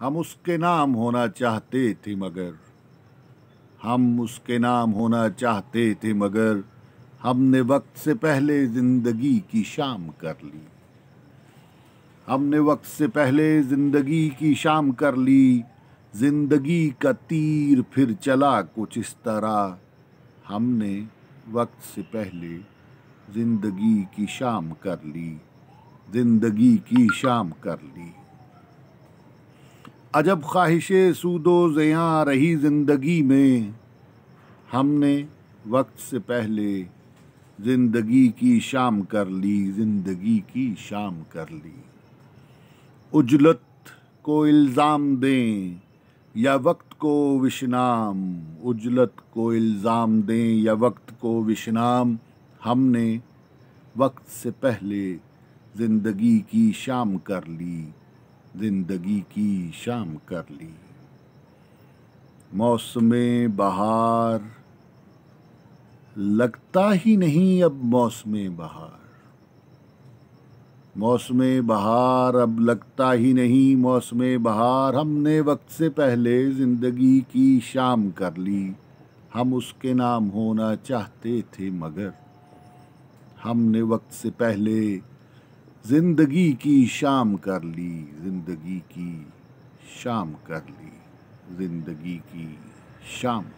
हम उसके नाम होना चाहते थे मगर हम उसके नाम होना चाहते थे मगर हमने वक्त से पहले ज़िंदगी की शाम कर ली हमने वक्त से पहले ज़िंदगी की शाम कर ली ज़िंदगी का तीर फिर चला कुछ इस तरह हमने वक्त से पहले ज़िंदगी की शाम कर ली ज़िंदगी की शाम कर ली अजब ख्वाहिशें सूदो ज़याँ रही ज़िंदगी में हमने वक्त से पहले ज़िंदगी की शाम कर ली ज़िंदगी की शाम कर ली उजलत को इल्ज़ाम दें या वक्त को विश्राम उजलत को इल्ज़ाम दें या वक्त को विश्राम हमने वक्त से पहले ज़िंदगी की शाम कर ली जिंदगी की शाम कर ली मौसम बहार लगता ही नहीं अब मौसम बहार मौसम बहार अब लगता ही नहीं मौसम बहार हमने वक्त से पहले ज़िंदगी की शाम कर ली हम उसके नाम होना चाहते थे मगर हमने वक्त से पहले जिंदगी की शाम कर ली जिंदगी की शाम कर ली जिंदगी की शाम